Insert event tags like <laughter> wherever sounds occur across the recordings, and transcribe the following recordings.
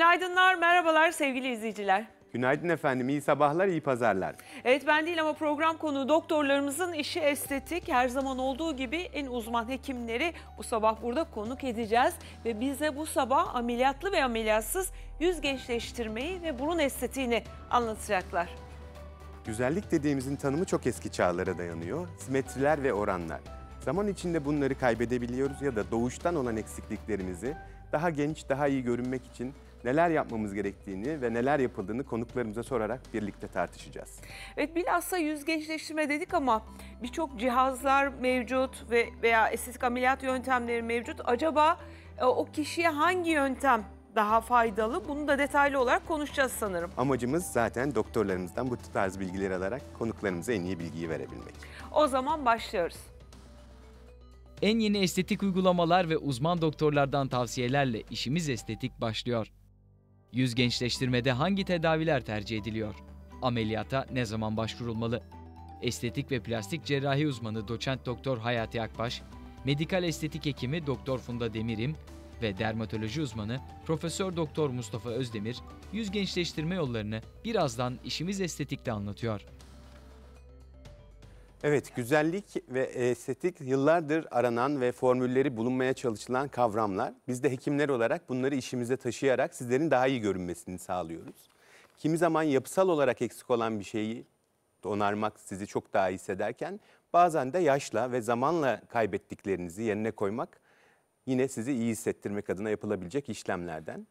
Günaydınlar, merhabalar sevgili izleyiciler. Günaydın efendim, iyi sabahlar, iyi pazarlar. Evet ben değil ama program konuğu doktorlarımızın işi estetik. Her zaman olduğu gibi en uzman hekimleri bu sabah burada konuk edeceğiz. Ve bize bu sabah ameliyatlı ve ameliyatsız yüz gençleştirmeyi ve burun estetiğini anlatacaklar. Güzellik dediğimizin tanımı çok eski çağlara dayanıyor. Simetriler ve oranlar. Zaman içinde bunları kaybedebiliyoruz ya da doğuştan olan eksikliklerimizi daha genç, daha iyi görünmek için neler yapmamız gerektiğini ve neler yapıldığını konuklarımıza sorarak birlikte tartışacağız. Evet bilhassa yüz gençleştirme dedik ama birçok cihazlar mevcut ve veya estetik ameliyat yöntemleri mevcut. Acaba e, o kişiye hangi yöntem daha faydalı. Bunu da detaylı olarak konuşacağız sanırım. Amacımız zaten doktorlarımızdan bu tarz bilgileri alarak konuklarımıza en iyi bilgiyi verebilmek. O zaman başlıyoruz. En yeni estetik uygulamalar ve uzman doktorlardan tavsiyelerle işimiz estetik başlıyor. Yüz gençleştirmede hangi tedaviler tercih ediliyor? Ameliyata ne zaman başvurulmalı? Estetik ve plastik cerrahi uzmanı doçent doktor Hayati Akbaş, medikal estetik hekimi doktor Funda Demirim ve dermatoloji uzmanı Profesör Doktor Mustafa Özdemir yüz gençleştirme yollarını birazdan işimiz estetikte anlatıyor. Evet, güzellik ve estetik yıllardır aranan ve formülleri bulunmaya çalışılan kavramlar. Biz de hekimler olarak bunları işimize taşıyarak sizlerin daha iyi görünmesini sağlıyoruz. Kimi zaman yapısal olarak eksik olan bir şeyi donarmak sizi çok daha iyi hissederken bazen de yaşla ve zamanla kaybettiklerinizi yerine koymak yine sizi iyi hissettirmek adına yapılabilecek işlemlerden.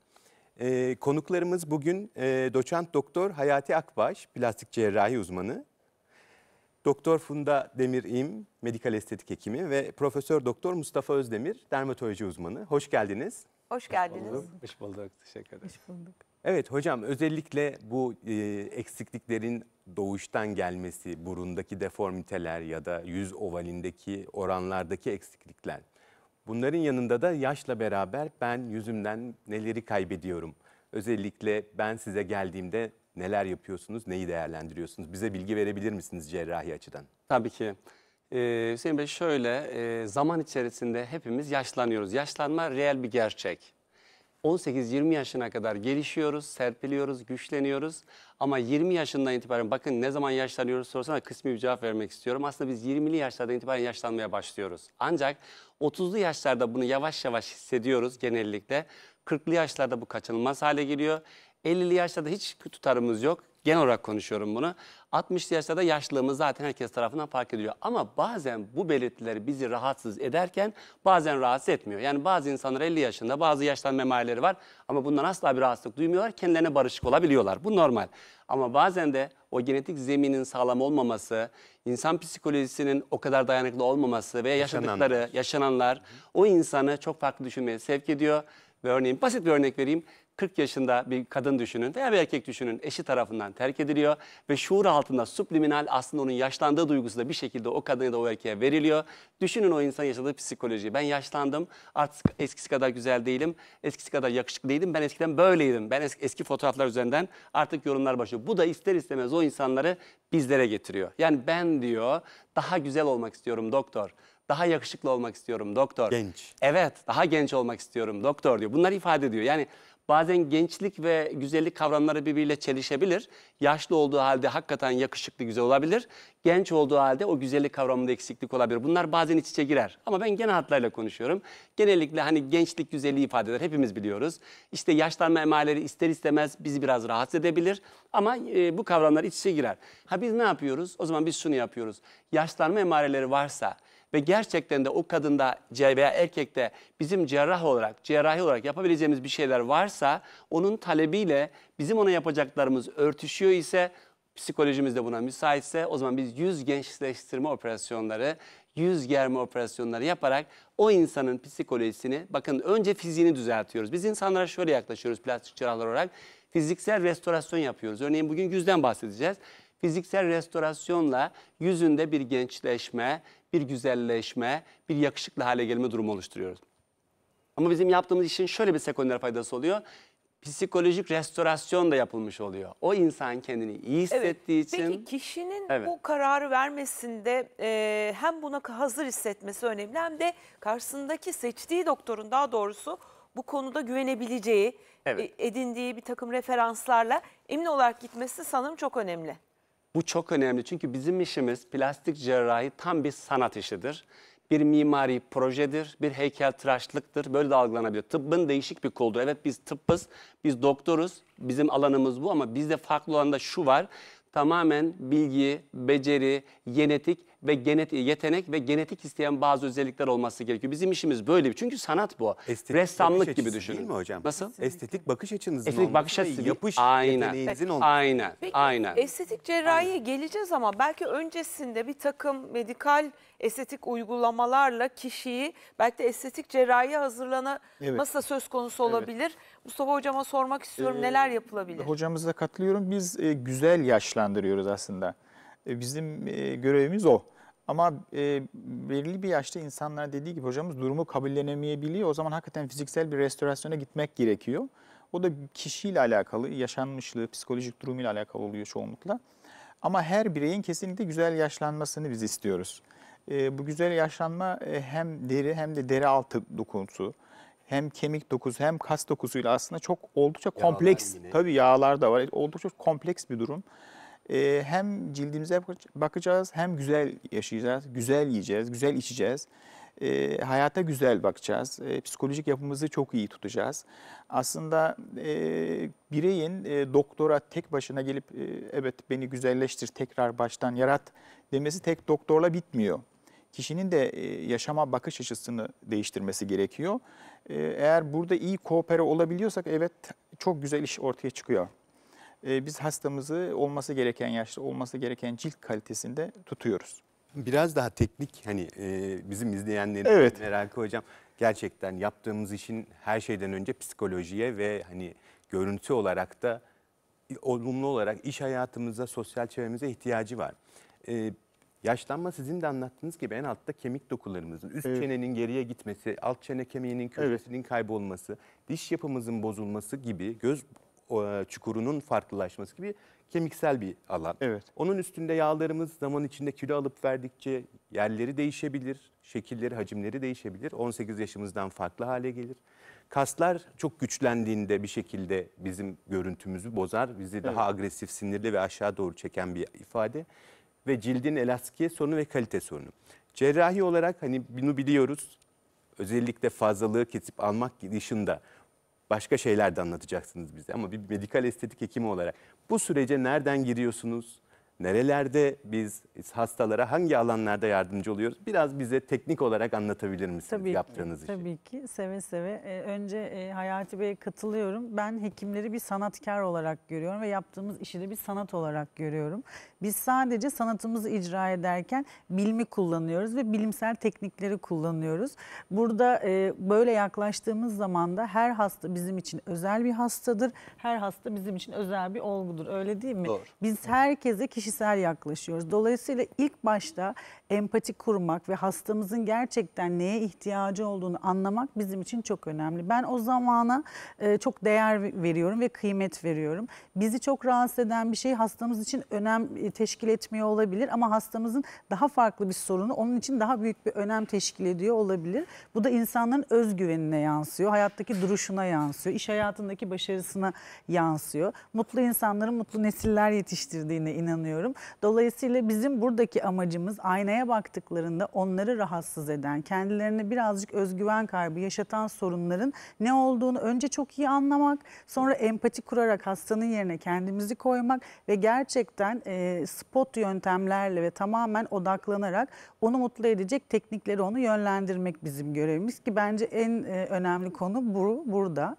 Ee, konuklarımız bugün e, doçent doktor Hayati Akbaş, plastik cerrahi uzmanı Doktor Funda Demir İm, medikal estetik hekimi ve Profesör Doktor Mustafa Özdemir, dermatoloji uzmanı. Hoş geldiniz. Hoş geldiniz. Hoş bulduk. Hoş bulduk. Teşekkür ederim. Hoş bulduk. Evet hocam özellikle bu e, eksikliklerin doğuştan gelmesi, burundaki deformiteler ya da yüz ovalindeki oranlardaki eksiklikler. Bunların yanında da yaşla beraber ben yüzümden neleri kaybediyorum? Özellikle ben size geldiğimde neler yapıyorsunuz, neyi değerlendiriyorsunuz? Bize bilgi verebilir misiniz cerrahi açıdan? Tabii ki. Ee, Hüseyin Bey şöyle, e, zaman içerisinde hepimiz yaşlanıyoruz. Yaşlanma reel bir gerçek. 18-20 yaşına kadar gelişiyoruz, serpiliyoruz, güçleniyoruz. Ama 20 yaşından itibaren bakın ne zaman yaşlanıyoruz sorusuna kısmi bir cevap vermek istiyorum. Aslında biz 20'li yaşlardan itibaren yaşlanmaya başlıyoruz. Ancak 30'lu yaşlarda bunu yavaş yavaş hissediyoruz genellikle. 40'lı yaşlarda bu kaçınılmaz hale geliyor. 50'li yaşlarda hiç tutarımız yok. Genel olarak konuşuyorum bunu. 60'lı yaşlarda yaşlılığımız zaten herkes tarafından fark ediliyor. Ama bazen bu belirtiler bizi rahatsız ederken bazen rahatsız etmiyor. Yani bazı insanlar 50 yaşında bazı yaşlanma memarileri var ama bundan asla bir rahatsızlık duymuyorlar. Kendilerine barışık olabiliyorlar. Bu normal. Ama bazen de o genetik zeminin sağlam olmaması, insan psikolojisinin o kadar dayanıklı olmaması veya yaşadıkları, yaşananlar, yaşananlar o insanı çok farklı düşünmeye sevk ediyor. Ve örneğin basit bir örnek vereyim. 40 yaşında bir kadın düşünün veya bir erkek düşünün eşi tarafından terk ediliyor ve şuur altında subliminal aslında onun yaşlandığı duygusu da bir şekilde o kadına da o erkeğe veriliyor. Düşünün o insan yaşadığı psikolojiyi. Ben yaşlandım artık eskisi kadar güzel değilim, eskisi kadar yakışıklı değilim, ben eskiden böyleydim. Ben eski, eski fotoğraflar üzerinden artık yorumlar başlıyor. Bu da ister istemez o insanları bizlere getiriyor. Yani ben diyor daha güzel olmak istiyorum doktor daha yakışıklı olmak istiyorum doktor. Genç. Evet daha genç olmak istiyorum doktor diyor. Bunlar ifade ediyor. Yani Bazen gençlik ve güzellik kavramları birbiriyle çelişebilir. Yaşlı olduğu halde hakikaten yakışıklı güzel olabilir. Genç olduğu halde o güzellik kavramında eksiklik olabilir. Bunlar bazen iç içe girer. Ama ben genel hatlarıyla konuşuyorum. Genellikle hani gençlik güzelliği ifade eder. Hepimiz biliyoruz. İşte yaşlanma emaleri ister istemez bizi biraz rahatsız edebilir. Ama e, bu kavramlar iç içe girer. Ha biz ne yapıyoruz? O zaman biz şunu yapıyoruz. Yaşlanma emareleri varsa ve gerçekten de o kadında veya erkekte bizim cerrah olarak, cerrahi olarak yapabileceğimiz bir şeyler varsa onun talebiyle bizim ona yapacaklarımız örtüşüyor ise psikolojimiz de buna müsaitse o zaman biz yüz gençleştirme operasyonları, yüz germe operasyonları yaparak o insanın psikolojisini, bakın önce fiziğini düzeltiyoruz. Biz insanlara şöyle yaklaşıyoruz plastik cerrahlar olarak. Fiziksel restorasyon yapıyoruz. Örneğin bugün yüzden bahsedeceğiz. Fiziksel restorasyonla yüzünde bir gençleşme, bir güzelleşme, bir yakışıklı hale gelme durumu oluşturuyoruz. Ama bizim yaptığımız işin şöyle bir sekonder faydası oluyor. Psikolojik restorasyon da yapılmış oluyor. O insan kendini iyi hissettiği evet. için. Peki kişinin evet. bu kararı vermesinde e, hem buna hazır hissetmesi önemli hem de karşısındaki seçtiği doktorun daha doğrusu bu konuda güvenebileceği, evet. E, edindiği bir takım referanslarla emin olarak gitmesi sanırım çok önemli. Bu çok önemli çünkü bizim işimiz plastik cerrahi tam bir sanat işidir. Bir mimari projedir, bir heykeltıraşlıktır. Böyle de algılanabilir. Tıbbın değişik bir koludur. Evet biz tıbbız, biz doktoruz. Bizim alanımız bu ama bizde farklı olan da şu var. Tamamen bilgi, beceri, genetik ve genetik yetenek ve genetik isteyen bazı özellikler olması gerekiyor. Bizim işimiz böyle. Çünkü sanat bu. Estetik Ressamlık gibi düşünün. Değil mi hocam? Nasıl? Estetik bakış açınızın Estetik bakış açısı. Yapış aynen. yeteneğinizin olması. Aynen. Peki, aynen. Estetik cerrahiye aynen. geleceğiz ama belki öncesinde bir takım medikal estetik uygulamalarla kişiyi belki de estetik cerrahiye hazırlanması evet. da söz konusu olabilir. Evet. Mustafa hocama sormak istiyorum ee, neler yapılabilir? Hocamıza katılıyorum. Biz e, güzel yaşlandırıyoruz aslında. E, bizim e, görevimiz o. Ama e, belirli bir yaşta insanlar dediği gibi hocamız durumu kabullenemeyebiliyor. O zaman hakikaten fiziksel bir restorasyona gitmek gerekiyor. O da kişiyle alakalı, yaşanmışlığı, psikolojik durumuyla alakalı oluyor çoğunlukla. Ama her bireyin kesinlikle güzel yaşlanmasını biz istiyoruz. E, bu güzel yaşlanma e, hem deri hem de deri altı dokunusu, hem kemik dokusu hem kas dokusuyla aslında çok oldukça kompleks. Yağlar tabii yağlar da var. Oldukça kompleks bir durum e, hem cildimize bakacağız hem güzel yaşayacağız, güzel yiyeceğiz, güzel içeceğiz. E, hayata güzel bakacağız. E, psikolojik yapımızı çok iyi tutacağız. Aslında e, bireyin e, doktora tek başına gelip e, evet beni güzelleştir, tekrar baştan yarat demesi tek doktorla bitmiyor kişinin de e, yaşama bakış açısını değiştirmesi gerekiyor. Eğer burada iyi kooper olabiliyorsak evet çok güzel iş ortaya çıkıyor. Ee, biz hastamızı olması gereken yaşta, olması gereken cilt kalitesinde tutuyoruz. Biraz daha teknik hani e, bizim izleyenlerin evet. merakı hocam. Gerçekten yaptığımız işin her şeyden önce psikolojiye ve hani görüntü olarak da olumlu olarak iş hayatımıza, sosyal çevremize ihtiyacı var. Ee, yaşlanma sizin de anlattığınız gibi en altta kemik dokularımızın, üst evet. çenenin geriye gitmesi, alt çene kemiğinin köşesinin evet. kaybolması, diş yapımızın bozulması gibi göz e, çukurunun farklılaşması gibi kemiksel bir alan. Evet. Onun üstünde yağlarımız zaman içinde kilo alıp verdikçe yerleri değişebilir, şekilleri, hacimleri değişebilir. 18 yaşımızdan farklı hale gelir. Kaslar çok güçlendiğinde bir şekilde bizim görüntümüzü bozar. Bizi evet. daha agresif, sinirli ve aşağı doğru çeken bir ifade. Ve cildin elastikiye sorunu ve kalite sorunu. Cerrahi olarak hani bunu biliyoruz. Özellikle fazlalığı kesip almak dışında başka şeyler de anlatacaksınız bize. Ama bir medikal estetik hekimi olarak bu sürece nereden giriyorsunuz? Nerelerde biz hastalara hangi alanlarda yardımcı oluyoruz? Biraz bize teknik olarak anlatabilir misiniz tabii yaptığınız ki, işi? Tabii ki seve seve. Ee, önce e, Hayati Bey'e katılıyorum. Ben hekimleri bir sanatkar olarak görüyorum ve yaptığımız işi de bir sanat olarak görüyorum. Biz sadece sanatımızı icra ederken bilimi kullanıyoruz ve bilimsel teknikleri kullanıyoruz. Burada e, böyle yaklaştığımız zaman da her hasta bizim için özel bir hastadır. Her hasta bizim için özel bir olgudur. Öyle değil mi? Doğru. Biz herkese kişi kişisel yaklaşıyoruz. Dolayısıyla ilk başta empati kurmak ve hastamızın gerçekten neye ihtiyacı olduğunu anlamak bizim için çok önemli. Ben o zamana e, çok değer veriyorum ve kıymet veriyorum. Bizi çok rahatsız eden bir şey hastamız için önem e, teşkil etmiyor olabilir ama hastamızın daha farklı bir sorunu onun için daha büyük bir önem teşkil ediyor olabilir. Bu da insanların özgüvenine yansıyor, hayattaki duruşuna yansıyor, iş hayatındaki başarısına yansıyor. Mutlu insanların mutlu nesiller yetiştirdiğine inanıyorum düşünüyorum. Dolayısıyla bizim buradaki amacımız aynaya baktıklarında onları rahatsız eden, kendilerine birazcık özgüven kaybı yaşatan sorunların ne olduğunu önce çok iyi anlamak, sonra empati kurarak hastanın yerine kendimizi koymak ve gerçekten e, spot yöntemlerle ve tamamen odaklanarak onu mutlu edecek teknikleri onu yönlendirmek bizim görevimiz ki bence en e, önemli konu bu burada.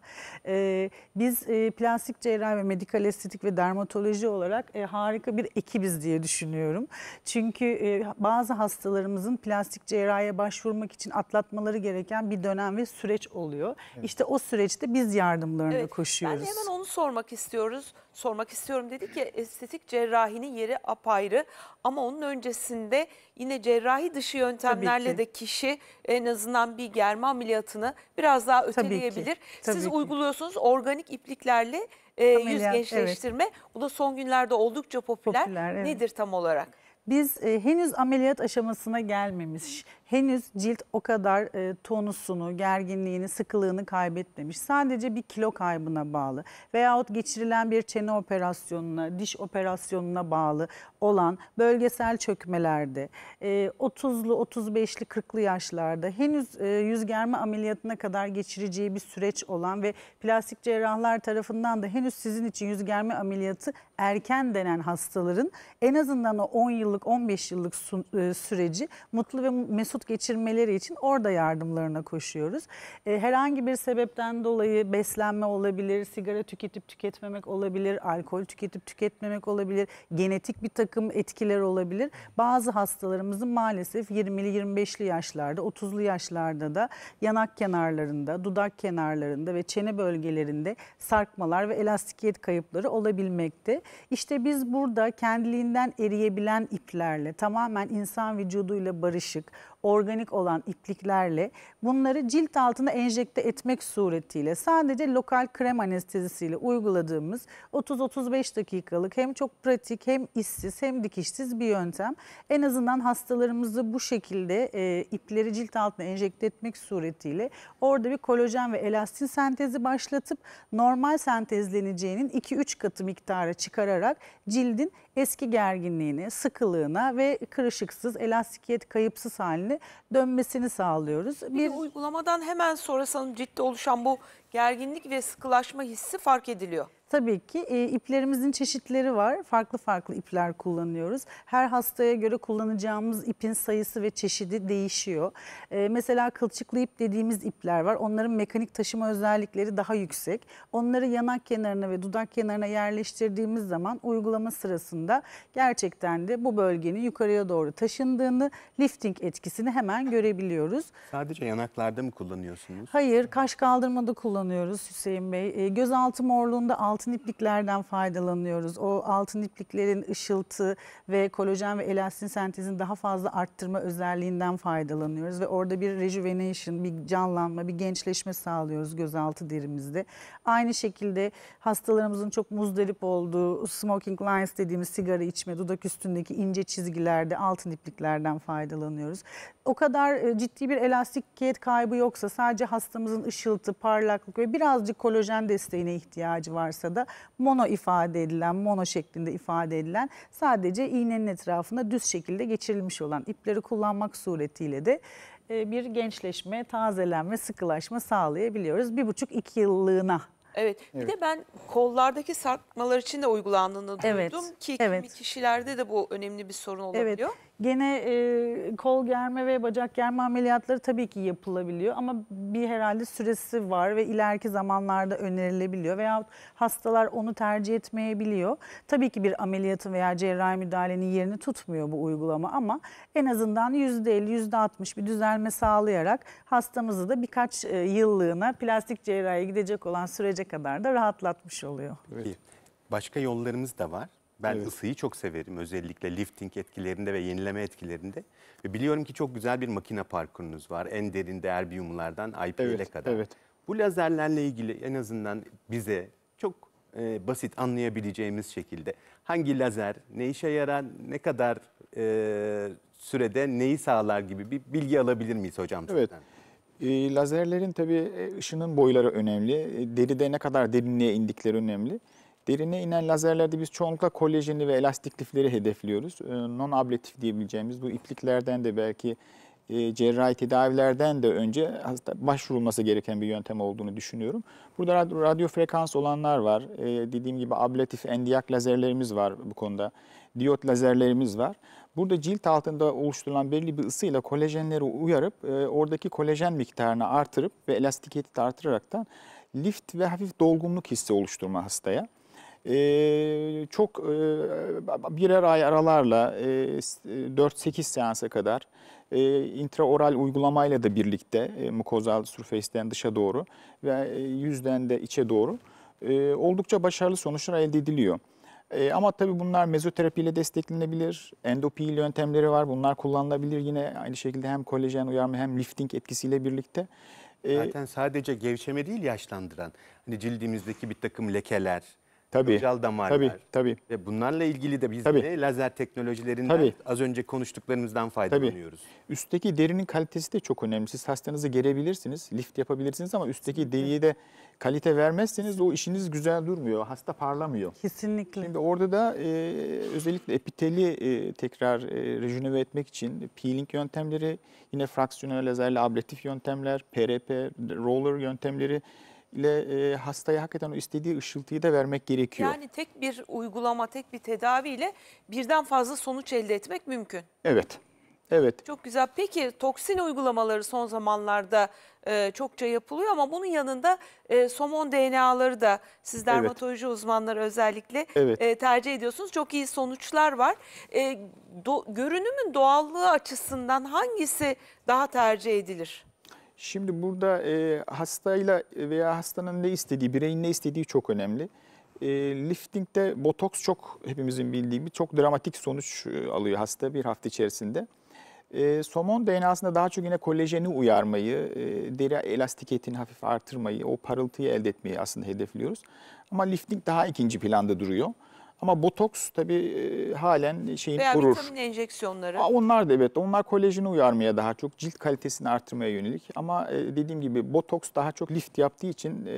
E, biz e, plastik cerrahi ve medikal estetik ve dermatoloji olarak e, harika bir ekip rakibiz diye düşünüyorum. Çünkü e, bazı hastalarımızın plastik cerrahiye başvurmak için atlatmaları gereken bir dönem ve süreç oluyor. Evet. İşte o süreçte biz yardımlarına evet, koşuyoruz. Ben hemen onu sormak istiyoruz. Sormak istiyorum dedi ki estetik cerrahinin yeri apayrı ama onun öncesinde yine cerrahi dışı yöntemlerle de kişi en azından bir germe ameliyatını biraz daha öteleyebilir. Tabii ki. Tabii Siz ki. uyguluyorsunuz organik ipliklerle e, yüz gençleştirme. Evet. Bu da son günlerde oldukça popüler. popüler evet. Nedir tam olarak? Biz e, henüz ameliyat aşamasına gelmemiş henüz cilt o kadar e, tonusunu, gerginliğini, sıkılığını kaybetmemiş. Sadece bir kilo kaybına bağlı veyahut geçirilen bir çene operasyonuna, diş operasyonuna bağlı olan bölgesel çökmelerde, e, 30'lu, 35'li, 40'lı yaşlarda henüz e, yüz germe ameliyatına kadar geçireceği bir süreç olan ve plastik cerrahlar tarafından da henüz sizin için yüz germe ameliyatı erken denen hastaların en azından o 10 yıllık, 15 yıllık e, süreci mutlu ve mesut vakit geçirmeleri için orada yardımlarına koşuyoruz. E, herhangi bir sebepten dolayı beslenme olabilir, sigara tüketip tüketmemek olabilir, alkol tüketip tüketmemek olabilir, genetik bir takım etkiler olabilir. Bazı hastalarımızın maalesef 20'li 25'li yaşlarda, 30'lu yaşlarda da yanak kenarlarında, dudak kenarlarında ve çene bölgelerinde sarkmalar ve elastikiyet kayıpları olabilmekte. İşte biz burada kendiliğinden eriyebilen iplerle tamamen insan vücuduyla barışık, organik olan ipliklerle bunları cilt altına enjekte etmek suretiyle sadece lokal krem anestezisiyle uyguladığımız 30-35 dakikalık hem çok pratik hem işsiz hem dikişsiz bir yöntem. En azından hastalarımızı bu şekilde e, ipleri cilt altına enjekte etmek suretiyle orada bir kolajen ve elastin sentezi başlatıp normal sentezleneceğinin 2-3 katı miktara çıkararak cildin eski gerginliğini, sıkılığına ve kırışıksız, elastikiyet kayıpsız halini dönmesini sağlıyoruz. Bir, bir uygulamadan hemen sonra sanırım ciddi oluşan bu gerginlik ve sıkılaşma hissi fark ediliyor. Tabii ki e, iplerimizin çeşitleri var. Farklı farklı ipler kullanıyoruz. Her hastaya göre kullanacağımız ipin sayısı ve çeşidi değişiyor. E, mesela kılçıklı ip dediğimiz ipler var. Onların mekanik taşıma özellikleri daha yüksek. Onları yanak kenarına ve dudak kenarına yerleştirdiğimiz zaman uygulama sırasında gerçekten de bu bölgenin yukarıya doğru taşındığını, lifting etkisini hemen görebiliyoruz. Sadece yanaklarda mı kullanıyorsunuz? Hayır, kaş kaldırmada kullanıyoruz Hüseyin Bey. E, gözaltı morluğunda alt altın ipliklerden faydalanıyoruz. O altın ipliklerin ışıltı ve kolajen ve elastin sentezini daha fazla arttırma özelliğinden faydalanıyoruz. Ve orada bir rejuvenation, bir canlanma, bir gençleşme sağlıyoruz gözaltı derimizde. Aynı şekilde hastalarımızın çok muzdarip olduğu smoking lines dediğimiz sigara içme, dudak üstündeki ince çizgilerde altın ipliklerden faydalanıyoruz. O kadar e, ciddi bir elastikiyet kaybı yoksa sadece hastamızın ışıltı, parlaklık ve birazcık kolajen desteğine ihtiyacı varsa noktada mono ifade edilen, mono şeklinde ifade edilen sadece iğnenin etrafında düz şekilde geçirilmiş olan ipleri kullanmak suretiyle de e, bir gençleşme, tazelenme, sıkılaşma sağlayabiliyoruz. Bir buçuk iki yıllığına Evet. Bir de ben kollardaki sarkmalar için de uygulandığını duydum evet. ki kimi kişilerde de bu önemli bir sorun olabiliyor. Evet. Gene e, kol germe ve bacak germe ameliyatları tabii ki yapılabiliyor ama bir herhalde süresi var ve ileriki zamanlarda önerilebiliyor veya hastalar onu tercih etmeyebiliyor. Tabii ki bir ameliyatın veya cerrahi müdahalenin yerini tutmuyor bu uygulama ama en azından %50, %60 bir düzelme sağlayarak hastamızı da birkaç e, yıllığına plastik cerrahiye gidecek olan sürece kadar da rahatlatmış oluyor. Evet. Başka yollarımız da var. Ben evet. ısıyı çok severim özellikle lifting etkilerinde ve yenileme etkilerinde. Ve biliyorum ki çok güzel bir makine parkurunuz var. En derin derbiyumlardan IPL'e evet, kadar. Evet. Bu lazerlerle ilgili en azından bize çok e, basit anlayabileceğimiz şekilde hangi lazer, ne işe yarar, ne kadar e, sürede neyi sağlar gibi bir bilgi alabilir miyiz hocam? Evet. E, lazerlerin tabii e, ışının boyları önemli. E, deride ne kadar derinliğe indikleri önemli. Derine inen lazerlerde biz çoğunlukla kolajenli ve elastik lifleri hedefliyoruz. Ee, non-ablatif diyebileceğimiz bu ipliklerden de belki e, cerrahi tedavilerden de önce hasta başvurulması gereken bir yöntem olduğunu düşünüyorum. Burada radyo frekans olanlar var. Ee, dediğim gibi ablatif endiyak lazerlerimiz var bu konuda. Diyot lazerlerimiz var. Burada cilt altında oluşturulan belli bir ısıyla kolajenleri uyarıp e, oradaki kolajen miktarını artırıp ve elastikiyeti artıraraktan lift ve hafif dolgunluk hissi oluşturma hastaya e, çok e, birer ay aralarla e, 4-8 e, seansa kadar e, intraoral uygulamayla da birlikte e, mukozal sürfesten dışa doğru ve e, yüzden de içe doğru e, oldukça başarılı sonuçlar elde ediliyor. E, ama tabii bunlar mezoterapiyle desteklenebilir. Endopil yöntemleri var. Bunlar kullanılabilir. Yine aynı şekilde hem kolajen uyarma hem lifting etkisiyle birlikte. E, Zaten sadece gevşeme değil yaşlandıran. Hani cildimizdeki bir takım lekeler, Tabii. Öcal damarlar. Tabii, tabii. Ve bunlarla ilgili de biz tabii. de lazer teknolojilerinden tabii. az önce konuştuklarımızdan faydalanıyoruz. Tabii. Üstteki derinin kalitesi de çok önemli. Siz hastanızı gerebilirsiniz, lift yapabilirsiniz ama üstteki deriye de kalite vermezseniz o işiniz güzel durmuyor. Hasta parlamıyor. Kesinlikle. Şimdi orada da e, özellikle epiteli e, tekrar e, rejüneve etmek için peeling yöntemleri, yine fraksiyonel lazerle ablatif yöntemler, PRP, roller yöntemleri ile e, hastaya hakikaten o istediği ışıltıyı da vermek gerekiyor. Yani tek bir uygulama, tek bir tedaviyle birden fazla sonuç elde etmek mümkün. Evet. Evet. Çok güzel. Peki toksin uygulamaları son zamanlarda e, çokça yapılıyor ama bunun yanında e, somon DNA'ları da siz dermatoloji evet. uzmanları özellikle evet. e, tercih ediyorsunuz. Çok iyi sonuçlar var. E, do, görünümün doğallığı açısından hangisi daha tercih edilir? Şimdi burada e, hastayla veya hastanın ne istediği, bireyin ne istediği çok önemli. E, lifting'de botoks çok hepimizin bildiği bir çok dramatik sonuç e, alıyor hasta bir hafta içerisinde. E, somon DNA'sında daha çok yine kolajeni uyarmayı, e, deri elastikiyetini hafif artırmayı, o parıltıyı elde etmeyi aslında hedefliyoruz. Ama lifting daha ikinci planda duruyor. Ama botoks tabii e, halen şeyin Veya vurur. vitamin enjeksiyonları. Aa, onlar da evet. Onlar kolajini uyarmaya daha çok cilt kalitesini artırmaya yönelik. Ama e, dediğim gibi botoks daha çok lift yaptığı için e,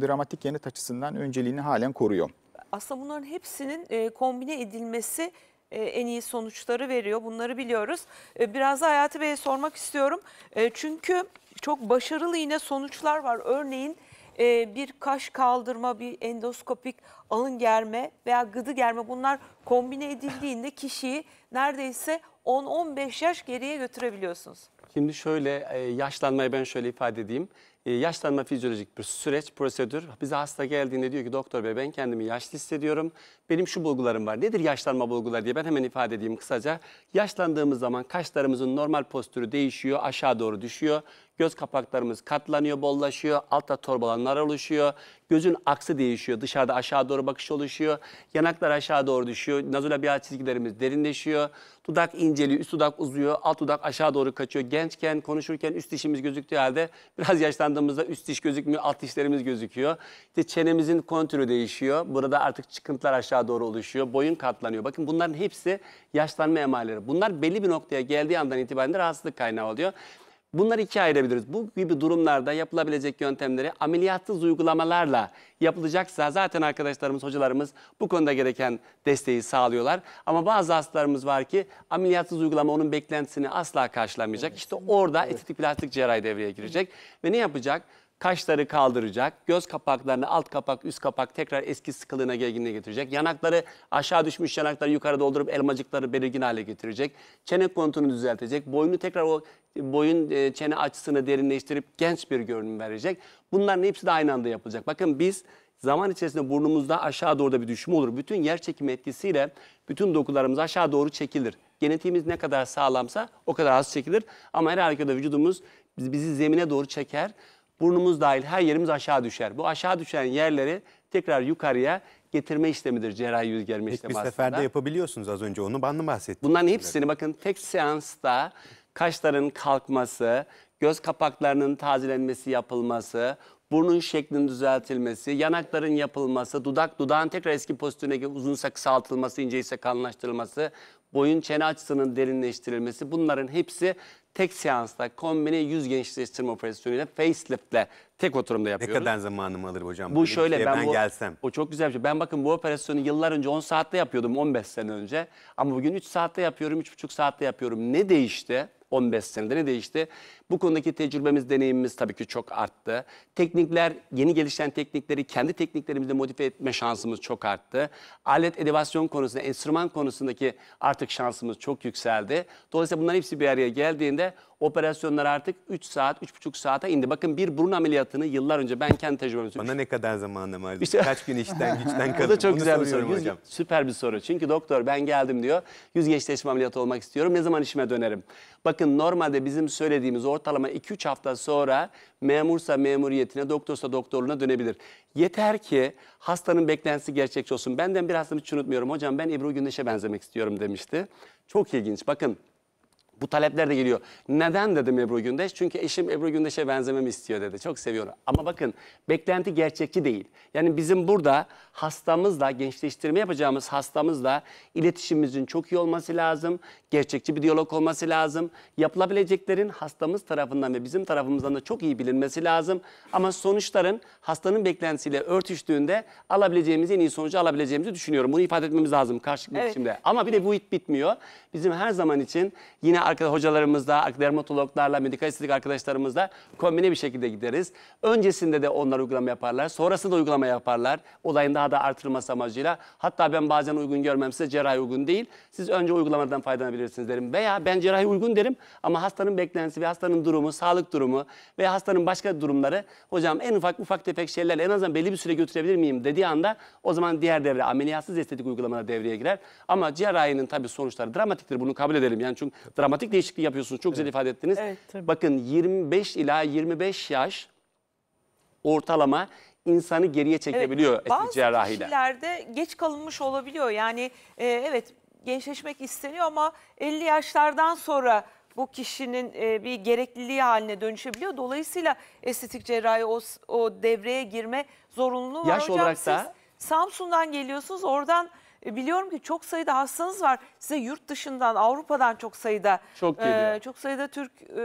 dramatik yanıt açısından önceliğini halen koruyor. Aslında bunların hepsinin e, kombine edilmesi e, en iyi sonuçları veriyor. Bunları biliyoruz. Biraz da Hayati Bey'e sormak istiyorum. Çünkü çok başarılı yine sonuçlar var. Örneğin e, bir kaş kaldırma, bir endoskopik alın germe veya gıdı germe bunlar kombine edildiğinde kişiyi neredeyse 10-15 yaş geriye götürebiliyorsunuz. Şimdi şöyle e, yaşlanmayı ben şöyle ifade edeyim. E, yaşlanma fizyolojik bir süreç, prosedür. Bize hasta geldiğinde diyor ki doktor bey ben kendimi yaşlı hissediyorum. Benim şu bulgularım var. Nedir yaşlanma bulguları diye ben hemen ifade edeyim kısaca. Yaşlandığımız zaman kaşlarımızın normal postürü değişiyor, aşağı doğru düşüyor. Göz kapaklarımız katlanıyor, bollaşıyor. Altta torbalanlar oluşuyor. Gözün aksı değişiyor. Dışarıda aşağı doğru bakış oluşuyor. Yanaklar aşağı doğru düşüyor. Nazolabial çizgilerimiz derinleşiyor. Dudak inceliyor, üst dudak uzuyor, alt dudak aşağı doğru kaçıyor. Gençken konuşurken üst dişimiz gözüktüğü halde biraz yaşlandığımızda üst diş gözükmüyor, alt dişlerimiz gözüküyor. İşte çenemizin kontürü değişiyor. Burada artık çıkıntılar aşağı doğru oluşuyor. Boyun katlanıyor. Bakın bunların hepsi yaşlanma emareleri. Bunlar belli bir noktaya geldiği andan itibaren de rahatsızlık kaynağı oluyor. Bunları ikiye ayırabiliriz. Bu gibi durumlarda yapılabilecek yöntemleri ameliyatsız uygulamalarla yapılacaksa zaten arkadaşlarımız, hocalarımız bu konuda gereken desteği sağlıyorlar. Ama bazı hastalarımız var ki ameliyatsız uygulama onun beklentisini asla karşılamayacak. Evet. İşte orada evet. estetik plastik cerrahi devreye girecek. Evet. Ve ne yapacak? Kaşları kaldıracak, göz kapaklarını alt kapak, üst kapak tekrar eski sıkılığına gerginliğe getirecek. Yanakları aşağı düşmüş yanakları yukarı doldurup elmacıkları belirgin hale getirecek. Çene konutunu düzeltecek. Boynu tekrar o boyun e, çene açısını derinleştirip genç bir görünüm verecek. Bunların hepsi de aynı anda yapılacak. Bakın biz zaman içerisinde burnumuzda aşağı doğru da bir düşme olur. Bütün yer çekimi etkisiyle bütün dokularımız aşağı doğru çekilir. Genetiğimiz ne kadar sağlamsa o kadar az çekilir. Ama her halükarda vücudumuz bizi zemine doğru çeker. Burnumuz dahil her yerimiz aşağı düşer. Bu aşağı düşen yerleri tekrar yukarıya getirme işlemidir cerrahi yüz germe Tek işlemi bir aslında. seferde yapabiliyorsunuz az önce onu ben bahsettim. Bunların hepsini bakın tek seansta kaşların kalkması, göz kapaklarının tazelenmesi yapılması, burnun şeklinin düzeltilmesi, yanakların yapılması, dudak dudağın tekrar eski pozisyonuna uzunsa kısaltılması, ince ise kalınlaştırılması, boyun çene açısının derinleştirilmesi bunların hepsi tek seansta kombine yüz gençleştirme operasyonuyla faceliftle tek oturumda Ne kadar zamanım alır hocam? Bu böyle bir şöyle şeye ben, bu, gelsem. O çok güzel bir şey. Ben bakın bu operasyonu yıllar önce 10 saatte yapıyordum 15 sene önce. Ama bugün 3 saatte yapıyorum, 3,5 saatte yapıyorum. Ne değişti? 15 senede ne değişti? Bu konudaki tecrübemiz, deneyimimiz tabii ki çok arttı. Teknikler, yeni gelişen teknikleri kendi tekniklerimizle modifiye etme şansımız çok arttı. Alet edevasyon konusunda, enstrüman konusundaki artık şansımız çok yükseldi. Dolayısıyla bunların hepsi bir araya geldiğinde operasyonlar artık 3 saat, 3,5 saate indi. Bakın bir burun ameliyatını yıllar önce ben kendi tecrübemle Bana ne kadar zamanla mal işte... Kaç gün işten güçten kalır? <laughs> Bu da çok Bunu güzel bir soru. Yüz, süper bir soru. Çünkü doktor ben geldim diyor. Yüz gençleşme ameliyatı olmak istiyorum. Ne zaman işime dönerim? Bakın normalde bizim söylediğimiz o ortalama 2-3 hafta sonra memursa memuriyetine, doktorsa doktorluğuna dönebilir. Yeter ki hastanın beklentisi gerçekçi olsun. Benden bir hastamı hiç unutmuyorum. Hocam ben Ebru Gündeş'e benzemek istiyorum demişti. Çok ilginç. Bakın bu talepler de geliyor. Neden dedim Ebru Gündeş? Çünkü eşim Ebru Gündeş'e benzememi istiyor dedi. Çok seviyorum. Ama bakın beklenti gerçekçi değil. Yani bizim burada hastamızla, gençleştirme yapacağımız hastamızla iletişimimizin çok iyi olması lazım. Gerçekçi bir diyalog olması lazım. Yapılabileceklerin hastamız tarafından ve bizim tarafımızdan da çok iyi bilinmesi lazım. Ama sonuçların hastanın beklentisiyle örtüştüğünde alabileceğimiz en iyi sonucu alabileceğimizi düşünüyorum. Bunu ifade etmemiz lazım karşılıklı evet. biçimde. Ama bir de bu it bitmiyor. Bizim her zaman için yine Arkadaş hocalarımızla, dermatologlarla, medikal estetik arkadaşlarımızla kombine bir şekilde gideriz. Öncesinde de onlar uygulama yaparlar. Sonrasında da uygulama yaparlar. Olayın daha da artırılması amacıyla. Hatta ben bazen uygun görmem size cerrahi uygun değil. Siz önce uygulamadan faydalanabilirsiniz derim. Veya ben cerrahi uygun derim ama hastanın beklentisi ve hastanın durumu, sağlık durumu ve hastanın başka durumları hocam en ufak ufak tefek şeylerle en azından belli bir süre götürebilir miyim dediği anda o zaman diğer devre ameliyatsız estetik uygulamalar devreye girer. Ama cerrahinin tabii sonuçları dramatiktir. Bunu kabul edelim. Yani çünkü dramatik dramatik değişikliği yapıyorsunuz. Çok güzel ifade ettiniz. Evet, tabii. Bakın 25 ila 25 yaş ortalama insanı geriye çekebiliyor evet, estetik cerrahiyle. Bazı kişilerde geç kalınmış olabiliyor. Yani e, evet gençleşmek isteniyor ama 50 yaşlardan sonra bu kişinin e, bir gerekliliği haline dönüşebiliyor. Dolayısıyla estetik cerrahi o, o devreye girme zorunluluğu var. Yaş Hocam olarak siz Samsun'dan geliyorsunuz oradan e, biliyorum ki çok sayıda hastanız var. Size yurt dışından, Avrupa'dan çok sayıda Çok e, çok sayıda Türk e,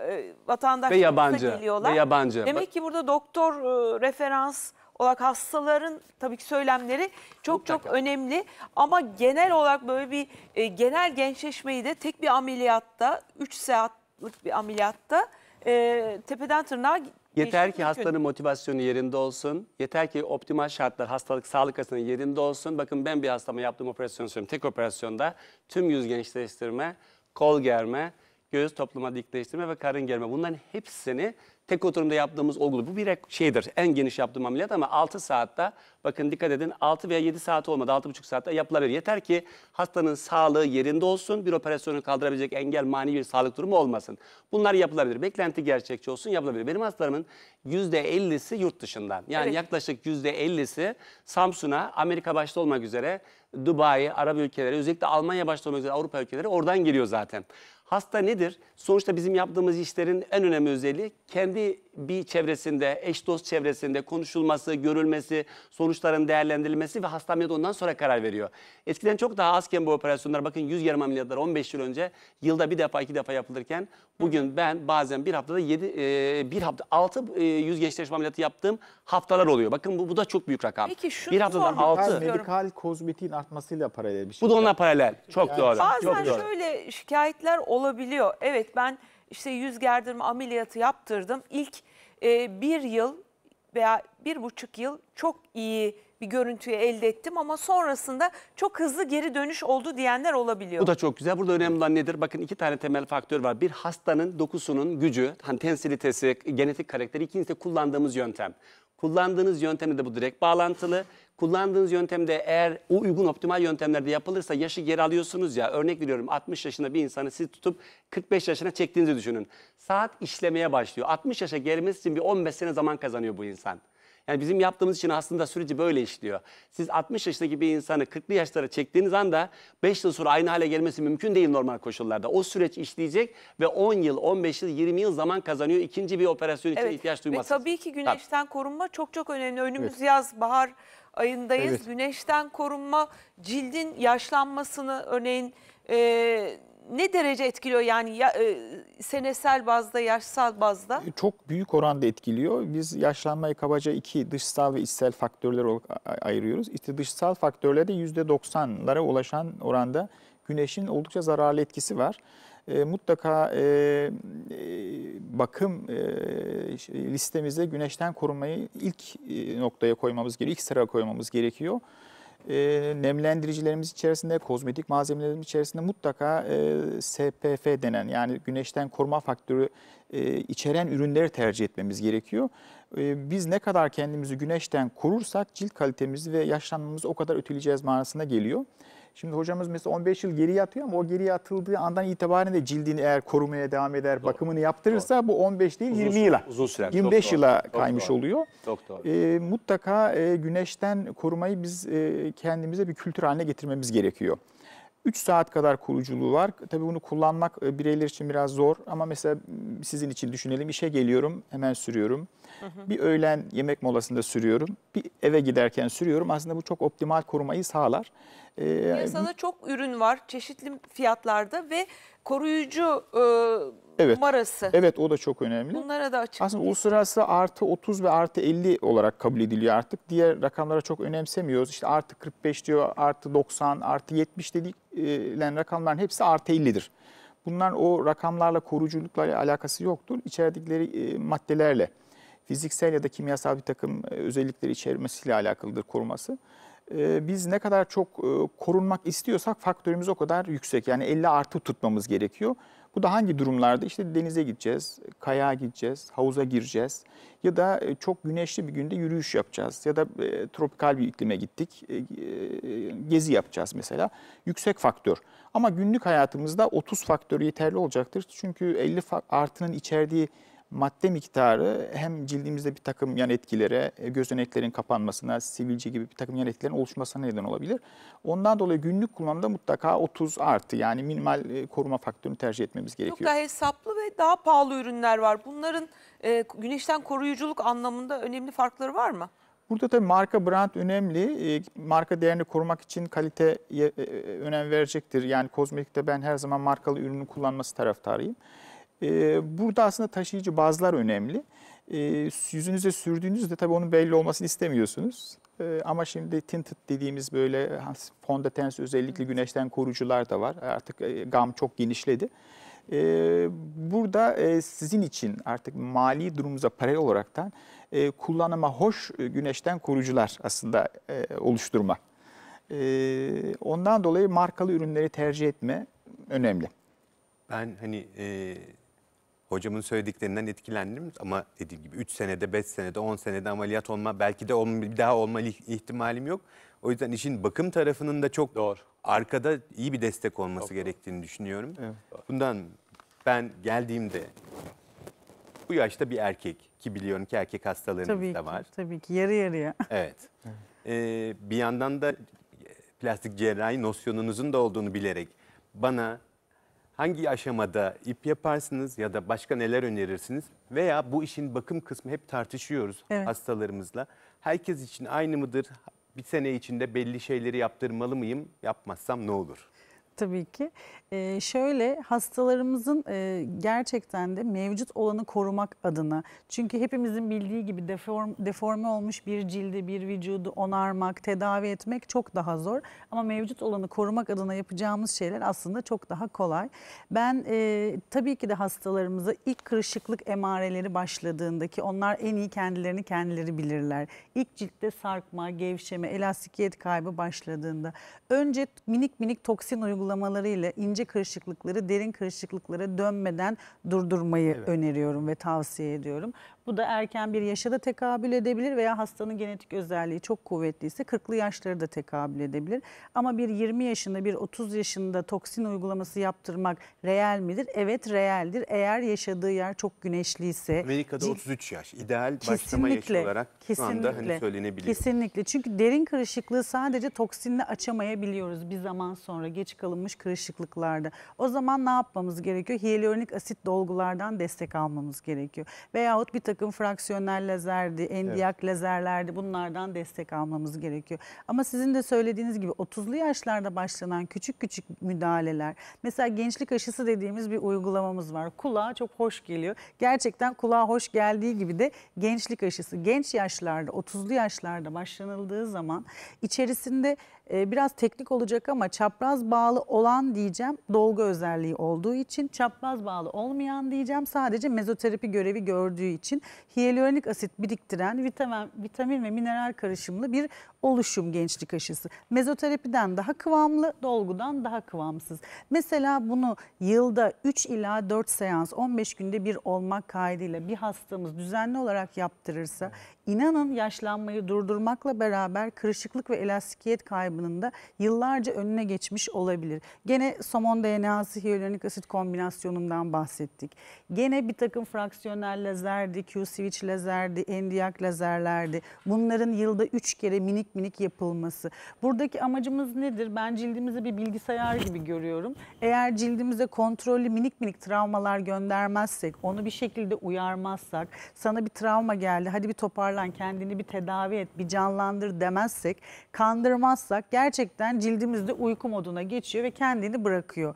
e, Ve yabancı, geliyorlar. ve yabancı. Demek ki burada doktor e, referans olarak hastaların tabii ki söylemleri çok çok önemli. Ama genel olarak böyle bir e, genel gençleşmeyi de tek bir ameliyatta, 3 saatlik bir ameliyatta e, tepeden tırnağa Yeter ki hastanın motivasyonu yerinde olsun. Yeter ki optimal şartlar hastalık sağlık açısından yerinde olsun. Bakın ben bir hastama yaptığım operasyonu söylüyorum. Tek operasyonda tüm yüz gençleştirme, kol germe, göğüs toplama dikleştirme ve karın germe. Bunların hepsini Tek oturumda yaptığımız olgulu. Bu bir şeydir. En geniş yaptığım ameliyat ama 6 saatte bakın dikkat edin 6 veya 7 saat olmadı 6,5 saatte yapılabilir. Yeter ki hastanın sağlığı yerinde olsun. Bir operasyonu kaldırabilecek engel mani bir sağlık durumu olmasın. Bunlar yapılabilir. Beklenti gerçekçi olsun yapılabilir. Benim hastalarımın %50'si yurt dışından. Yani evet. yaklaşık %50'si Samsun'a Amerika başta olmak üzere Dubai, Arap ülkeleri, özellikle Almanya başta olmak üzere Avrupa ülkeleri oradan geliyor zaten. Hasta nedir? Sonuçta bizim yaptığımız işlerin en önemli özelliği kendi bir çevresinde, eş dost çevresinde konuşulması, görülmesi, sonuçların değerlendirilmesi ve hasta ameliyatı ondan sonra karar veriyor. Eskiden çok daha azken bu operasyonlar bakın yüz yarım ameliyatlar 15 yıl önce yılda bir defa iki defa yapılırken bugün ben bazen bir haftada 7 e, bir hafta 6 e, yüz gençleşme ameliyatı yaptığım haftalar oluyor. Bakın bu, bu da çok büyük rakam. Peki şunu bir haftada 6 medikal kozmetiğin artmasıyla paralel bir şey. Bu da onunla paralel. Çok yani, doğru. Bazen çok doğru. şöyle şikayetler olabilir olabiliyor. Evet ben işte yüz gerdirme ameliyatı yaptırdım. İlk e, bir yıl veya bir buçuk yıl çok iyi bir görüntüyü elde ettim ama sonrasında çok hızlı geri dönüş oldu diyenler olabiliyor. Bu da çok güzel. Burada önemli olan nedir? Bakın iki tane temel faktör var. Bir hastanın dokusunun gücü, hani tensilitesi, genetik karakteri. İkincisi kullandığımız yöntem. Kullandığınız yöntemi de bu direkt bağlantılı. Kullandığınız yöntemde eğer o uygun optimal yöntemlerde yapılırsa yaşı geri alıyorsunuz ya. Örnek veriyorum 60 yaşında bir insanı siz tutup 45 yaşına çektiğinizi düşünün. Saat işlemeye başlıyor. 60 yaşa gelmesi için bir 15 sene zaman kazanıyor bu insan. Yani bizim yaptığımız için aslında süreci böyle işliyor. Siz 60 yaşındaki bir insanı 40'lı yaşlara çektiğiniz anda 5 yıl sonra aynı hale gelmesi mümkün değil normal koşullarda. O süreç işleyecek ve 10 yıl, 15 yıl, 20 yıl zaman kazanıyor. ikinci bir operasyon için evet. ihtiyaç duymasınız. Ve tabii ki güneşten tabii. korunma çok çok önemli. Önümüz evet. yaz, bahar ayındayız. Evet. Güneşten korunma, cildin yaşlanmasını örneğin... E, ne derece etkiliyor yani ya, e, senesel bazda, yaşsal bazda? E, çok büyük oranda etkiliyor. Biz yaşlanmayı kabaca iki dışsal ve içsel faktörler olarak ayırıyoruz. İşte dışsal faktörlerde %90'lara ulaşan oranda güneşin oldukça zararlı etkisi var. E, mutlaka e, e bakım e, listemizde güneşten korunmayı ilk e, noktaya koymamız gerekiyor, ilk sıraya koymamız gerekiyor e, nemlendiricilerimiz içerisinde, kozmetik malzemelerimiz içerisinde mutlaka e, SPF denen yani güneşten koruma faktörü e, içeren ürünleri tercih etmemiz gerekiyor. E, biz ne kadar kendimizi güneşten korursak cilt kalitemizi ve yaşlanmamızı o kadar öteleyeceğiz manasına geliyor. Şimdi hocamız mesela 15 yıl geri atıyor ama o geri atıldığı andan itibaren de cildini eğer korumaya devam eder, doğru. bakımını yaptırırsa doğru. bu 15 değil uzun, 20 yıla, uzun süre, 25 çok yıla doğru. kaymış doğru. oluyor. Çok doğru. E, mutlaka e, güneşten korumayı biz e, kendimize bir kültür haline getirmemiz gerekiyor. 3 saat kadar koruyuculuğu var. Tabii bunu kullanmak e, bireyler için biraz zor ama mesela sizin için düşünelim. İşe geliyorum, hemen sürüyorum. Hı Bir öğlen yemek molasında sürüyorum. Bir eve giderken sürüyorum. Aslında bu çok optimal korumayı sağlar. Ee, çok ürün var çeşitli fiyatlarda ve koruyucu e, evet. marası. Evet o da çok önemli. Bunlara da açık. Aslında uluslararası artı 30 ve artı 50 olarak kabul ediliyor artık. Diğer rakamlara çok önemsemiyoruz. İşte artı 45 diyor, artı 90, artı 70 dediğilen rakamların hepsi artı 50'dir. Bunlar o rakamlarla koruyuculukla alakası yoktur. İçerdikleri e, maddelerle fiziksel ya da kimyasal bir takım e, özellikleri içermesiyle alakalıdır koruması. E, biz ne kadar çok e, korunmak istiyorsak faktörümüz o kadar yüksek. Yani 50 artı tutmamız gerekiyor. Bu da hangi durumlarda? İşte denize gideceğiz, kayağa gideceğiz, havuza gireceğiz ya da çok güneşli bir günde yürüyüş yapacağız ya da tropikal bir iklime gittik, gezi yapacağız mesela. Yüksek faktör. Ama günlük hayatımızda 30 faktör yeterli olacaktır. Çünkü 50 artının içerdiği madde miktarı hem cildimizde bir takım yan etkilere, e, gözeneklerin kapanmasına, sivilce gibi bir takım yan etkilerin oluşmasına neden olabilir. Ondan dolayı günlük kullanımda mutlaka 30 artı yani minimal e, koruma faktörünü tercih etmemiz gerekiyor. Çok daha hesaplı ve daha pahalı ürünler var. Bunların e, güneşten koruyuculuk anlamında önemli farkları var mı? Burada tabii marka brand önemli. E, marka değerini korumak için kaliteye önem verecektir. Yani kozmetikte ben her zaman markalı ürünün kullanması taraftarıyım. Ee, burada aslında taşıyıcı bazlar önemli. Ee, yüzünüze sürdüğünüzde tabii onun belli olmasını istemiyorsunuz. Ee, ama şimdi tinted dediğimiz böyle fondötens özellikle güneşten korucular da var. Artık e, gam çok genişledi. burada e, sizin için artık mali durumunuza paralel olaraktan e, kullanıma hoş e, güneşten korucular aslında oluşturma. ondan dolayı markalı ürünleri tercih etme önemli. Ben hani e, hocamın söylediklerinden etkilendim ama dediğim gibi 3 senede, 5 senede, 10 senede ameliyat olma belki de olma, bir daha olma ihtimalim yok. O yüzden işin bakım tarafının da çok Doğru. arkada iyi bir destek olması Doğru. gerektiğini düşünüyorum. Evet. Bundan ben geldiğimde bu yaşta bir erkek ki biliyorum ki erkek hastalarımız tabii da var. tabii ki yarı yarıya. Evet. evet. Ee, bir yandan da plastik cerrahi nosyonunuzun da olduğunu bilerek bana hangi aşamada ip yaparsınız ya da başka neler önerirsiniz? Veya bu işin bakım kısmı hep tartışıyoruz evet. hastalarımızla. Herkes için aynı mıdır? Bir sene içinde belli şeyleri yaptırmalı mıyım? Yapmazsam ne olur? Tabii ki. Ee, şöyle hastalarımızın e, gerçekten de mevcut olanı korumak adına. Çünkü hepimizin bildiği gibi deform, deforme olmuş bir cildi, bir vücudu onarmak, tedavi etmek çok daha zor. Ama mevcut olanı korumak adına yapacağımız şeyler aslında çok daha kolay. Ben e, tabii ki de hastalarımıza ilk kırışıklık emareleri başladığında ki onlar en iyi kendilerini kendileri bilirler. İlk ciltte sarkma, gevşeme, elastikiyet kaybı başladığında önce minik minik toksin uygulamak uygulamalarıyla ince kırışıklıkları derin kırışıklıklara dönmeden durdurmayı evet. öneriyorum ve tavsiye ediyorum. Bu da erken bir yaşa da tekabül edebilir veya hastanın genetik özelliği çok kuvvetliyse 40'lı yaşları da tekabül edebilir. Ama bir 20 yaşında bir 30 yaşında toksin uygulaması yaptırmak reel midir? Evet reeldir. Eğer yaşadığı yer çok güneşliyse. Amerika'da 33 yaş ideal başlama yaşı olarak şu anda hani söylenebilir. Kesinlikle çünkü derin kırışıklığı sadece toksinle açamayabiliyoruz bir zaman sonra geç kalınmış kırışıklıklarda. O zaman ne yapmamız gerekiyor? Hyaluronik asit dolgulardan destek almamız gerekiyor. Veyahut bir takım fraksiyonel lazerdi, endiyak evet. lazerlerdi bunlardan destek almamız gerekiyor. Ama sizin de söylediğiniz gibi 30'lu yaşlarda başlanan küçük küçük müdahaleler. Mesela gençlik aşısı dediğimiz bir uygulamamız var. Kulağa çok hoş geliyor. Gerçekten kulağa hoş geldiği gibi de gençlik aşısı genç yaşlarda 30'lu yaşlarda başlanıldığı zaman içerisinde e, biraz teknik olacak ama çapraz bağlı olan diyeceğim dolgu özelliği olduğu için çapraz bağlı olmayan diyeceğim sadece mezoterapi görevi gördüğü için için hyaluronik asit biriktiren vitamin, vitamin ve mineral karışımlı bir oluşum gençlik aşısı. Mezoterapiden daha kıvamlı, dolgudan daha kıvamsız. Mesela bunu yılda 3 ila 4 seans 15 günde bir olmak kaydıyla bir hastamız düzenli olarak yaptırırsa İnanın yaşlanmayı durdurmakla beraber kırışıklık ve elastikiyet kaybının da yıllarca önüne geçmiş olabilir. Gene somon DNA'sı hyaluronik asit kombinasyonundan bahsettik. Gene bir takım fraksiyonel lazerdi, Q-switch lazerdi, endiyak lazerlerdi. Bunların yılda 3 kere minik minik yapılması. Buradaki amacımız nedir? Ben cildimizi bir bilgisayar gibi görüyorum. Eğer cildimize kontrollü minik minik travmalar göndermezsek, onu bir şekilde uyarmazsak, sana bir travma geldi, hadi bir toparlayalım toparlan, kendini bir tedavi et, bir canlandır demezsek, kandırmazsak gerçekten cildimizde uyku moduna geçiyor ve kendini bırakıyor.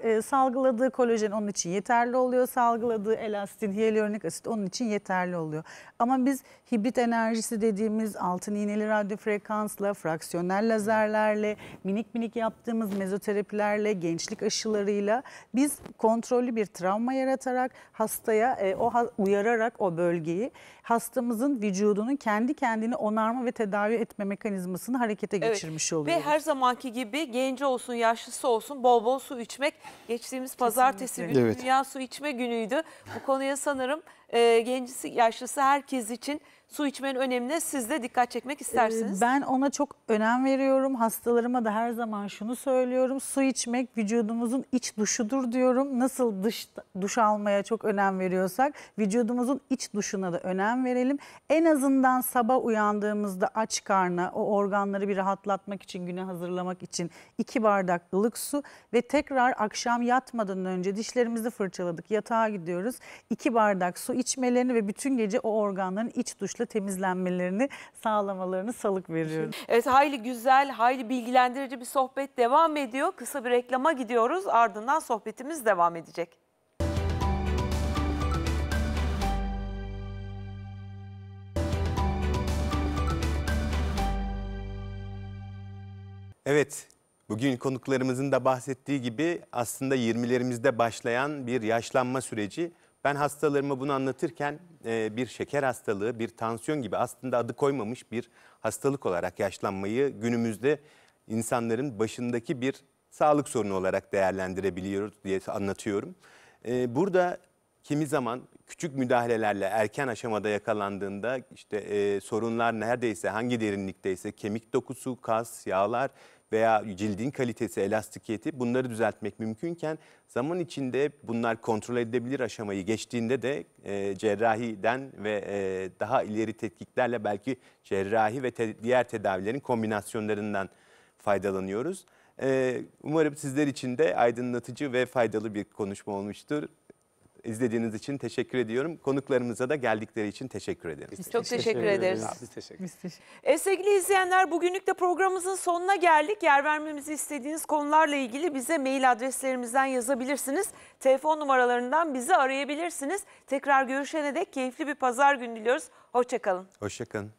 E, salgıladığı kolajen onun için yeterli oluyor, salgıladığı elastin, hyaluronik asit onun için yeterli oluyor. Ama biz hibrit enerjisi dediğimiz altın iğneli radyo frekansla, fraksiyonel lazerlerle, minik minik yaptığımız mezoterapilerle, gençlik aşılarıyla biz kontrollü bir travma yaratarak hastaya e, o uyararak o bölgeyi hastamızın vücudunun kendi kendini onarma ve tedavi etme mekanizmasını harekete geçirmiş oluyor. Ve her zamanki gibi genci olsun, yaşlısı olsun bol bol su içmek geçtiğimiz Kesinlikle. pazartesi günü evet. Dünya Su içme Günü'ydü. Bu konuya sanırım e, gencisi, yaşlısı herkes için su içmenin önemine siz de dikkat çekmek ee, istersiniz. Ben ona çok önem veriyorum. Hastalarıma da her zaman şunu söylüyorum. Su içmek vücudumuzun iç duşudur diyorum. Nasıl dış, duş almaya çok önem veriyorsak vücudumuzun iç duşuna da önem verelim. En azından sabah uyandığımızda aç karna o organları bir rahatlatmak için güne hazırlamak için iki bardak ılık su ve tekrar akşam yatmadan önce dişlerimizi fırçaladık yatağa gidiyoruz. iki bardak su içmelerini ve bütün gece o organların iç duşla temizlenmelerini sağlamalarını salık veriyorum. Evet hayli güzel, hayli bilgilendirici bir sohbet devam ediyor. Kısa bir reklama gidiyoruz ardından sohbetimiz devam edecek. Evet, bugün konuklarımızın da bahsettiği gibi aslında 20'lerimizde başlayan bir yaşlanma süreci ben hastalarıma bunu anlatırken e, bir şeker hastalığı, bir tansiyon gibi aslında adı koymamış bir hastalık olarak yaşlanmayı günümüzde insanların başındaki bir sağlık sorunu olarak değerlendirebiliyoruz diye anlatıyorum. E, burada kimi zaman küçük müdahalelerle erken aşamada yakalandığında işte e, sorunlar neredeyse hangi derinlikteyse kemik dokusu, kas, yağlar veya cildin kalitesi, elastikiyeti bunları düzeltmek mümkünken zaman içinde bunlar kontrol edilebilir aşamayı geçtiğinde de e, cerrahiden ve e, daha ileri tetkiklerle belki cerrahi ve te diğer tedavilerin kombinasyonlarından faydalanıyoruz. E, umarım sizler için de aydınlatıcı ve faydalı bir konuşma olmuştur. İzlediğiniz için teşekkür ediyorum. Konuklarımıza da geldikleri için teşekkür ederim. Biz çok teşekkür, teşekkür ederiz. ederiz. Biz teşekkür ederiz. E, sevgili izleyenler bugünlük de programımızın sonuna geldik. Yer vermemizi istediğiniz konularla ilgili bize mail adreslerimizden yazabilirsiniz. Telefon numaralarından bizi arayabilirsiniz. Tekrar görüşene dek keyifli bir pazar günü diliyoruz. Hoşçakalın. Hoşçakalın.